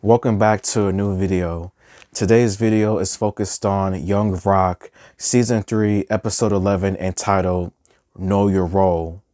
Welcome back to a new video. Today's video is focused on Young Rock Season 3 Episode 11 entitled Know Your Role.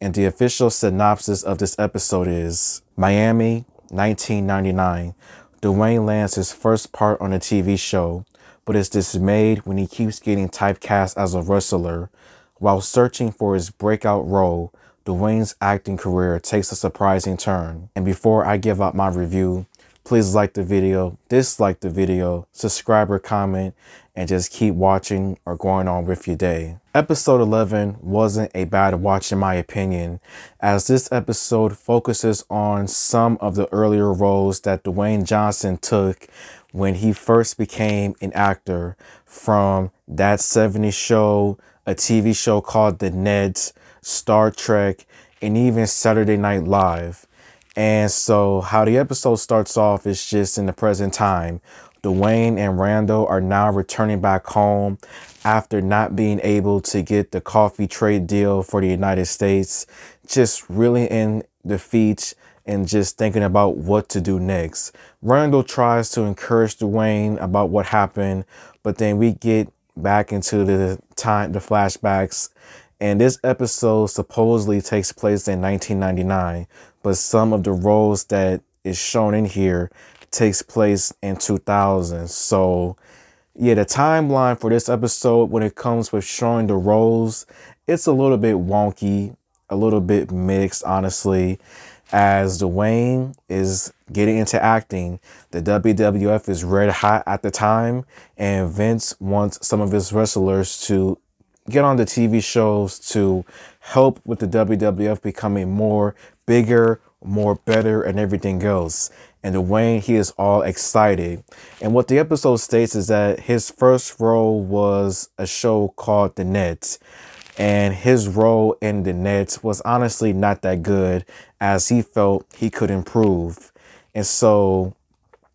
And the official synopsis of this episode is Miami, 1999. Dwayne lands his first part on a TV show, but is dismayed when he keeps getting typecast as a wrestler. While searching for his breakout role, Dwayne's acting career takes a surprising turn. And before I give up my review, please like the video, dislike the video, subscribe or comment, and just keep watching or going on with your day. Episode 11 wasn't a bad watch in my opinion, as this episode focuses on some of the earlier roles that Dwayne Johnson took when he first became an actor from That 70s Show, a TV show called The Neds, Star Trek, and even Saturday Night Live. And so how the episode starts off is just in the present time. Dwayne and Randall are now returning back home after not being able to get the coffee trade deal for the United States. Just really in defeat and just thinking about what to do next. Randall tries to encourage Dwayne about what happened, but then we get back into the time, the flashbacks and this episode supposedly takes place in 1999 but some of the roles that is shown in here takes place in 2000. So yeah, the timeline for this episode when it comes with showing the roles, it's a little bit wonky, a little bit mixed, honestly. As Dwayne is getting into acting, the WWF is red hot at the time, and Vince wants some of his wrestlers to get on the TV shows to help with the WWF becoming more bigger, more better, and everything else. And Dwayne, he is all excited. And what the episode states is that his first role was a show called The Net. And his role in The Net was honestly not that good as he felt he could improve. And so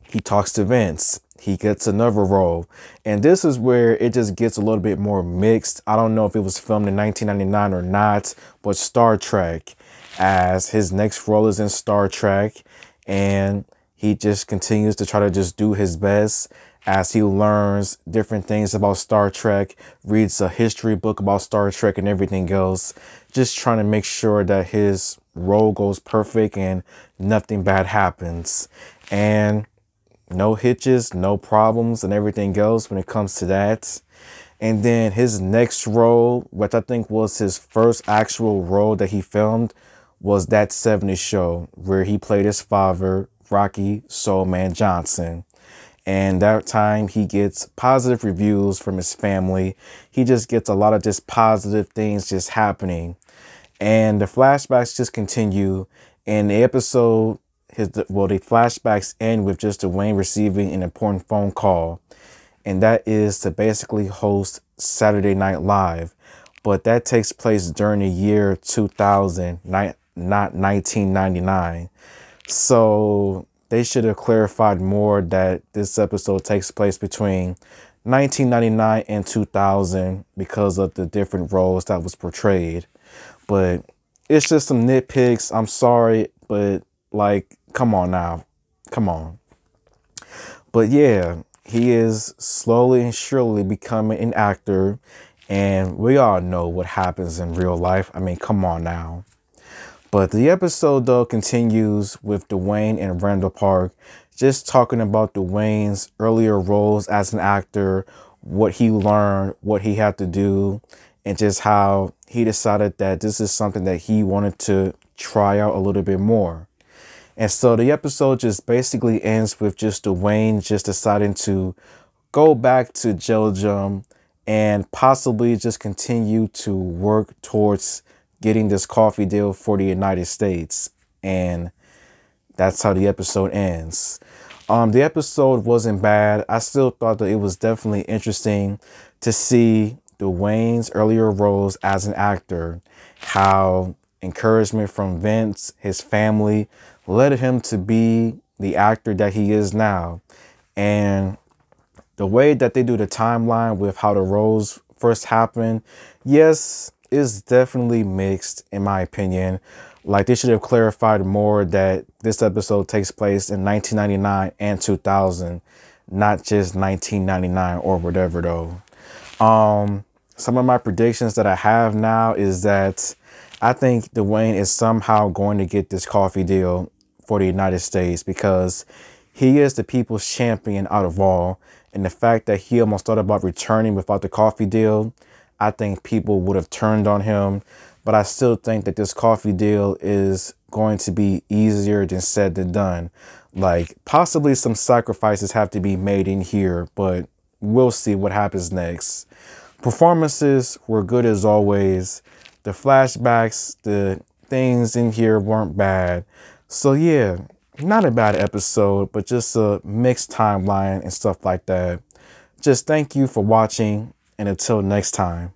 he talks to Vince he gets another role. And this is where it just gets a little bit more mixed. I don't know if it was filmed in 1999 or not, but Star Trek as his next role is in Star Trek and he just continues to try to just do his best as he learns different things about Star Trek, reads a history book about Star Trek and everything else, just trying to make sure that his role goes perfect and nothing bad happens. And no hitches, no problems, and everything else when it comes to that. And then his next role, which I think was his first actual role that he filmed, was that 70s show where he played his father, Rocky Soul Man Johnson. And that time he gets positive reviews from his family. He just gets a lot of just positive things just happening. And the flashbacks just continue. And the episode, his well, the flashbacks end with just Dwayne receiving an important phone call. And that is to basically host Saturday Night Live. But that takes place during the year 2000, not 1999. So they should have clarified more that this episode takes place between 1999 and 2000 because of the different roles that was portrayed. But it's just some nitpicks. I'm sorry, but like, come on now. Come on. But yeah, he is slowly and surely becoming an actor. And we all know what happens in real life. I mean, come on now. But the episode though continues with Dwayne and Randall Park just talking about Dwayne's earlier roles as an actor, what he learned, what he had to do, and just how he decided that this is something that he wanted to try out a little bit more. And so the episode just basically ends with just Dwayne just deciding to go back to Jeljum and possibly just continue to work towards getting this coffee deal for the United States. And that's how the episode ends. Um, the episode wasn't bad. I still thought that it was definitely interesting to see Dwayne's earlier roles as an actor, how encouragement from Vince, his family, led him to be the actor that he is now. And the way that they do the timeline with how the roles first happened. yes, is definitely mixed in my opinion. Like they should have clarified more that this episode takes place in 1999 and 2000, not just 1999 or whatever though. Um, some of my predictions that I have now is that I think Dwayne is somehow going to get this coffee deal for the United States because he is the people's champion out of all. And the fact that he almost thought about returning without the coffee deal, I think people would have turned on him. But I still think that this coffee deal is going to be easier than said than done. Like, possibly some sacrifices have to be made in here, but we'll see what happens next. Performances were good as always. The flashbacks, the things in here weren't bad. So, yeah, not a bad episode, but just a mixed timeline and stuff like that. Just thank you for watching and until next time.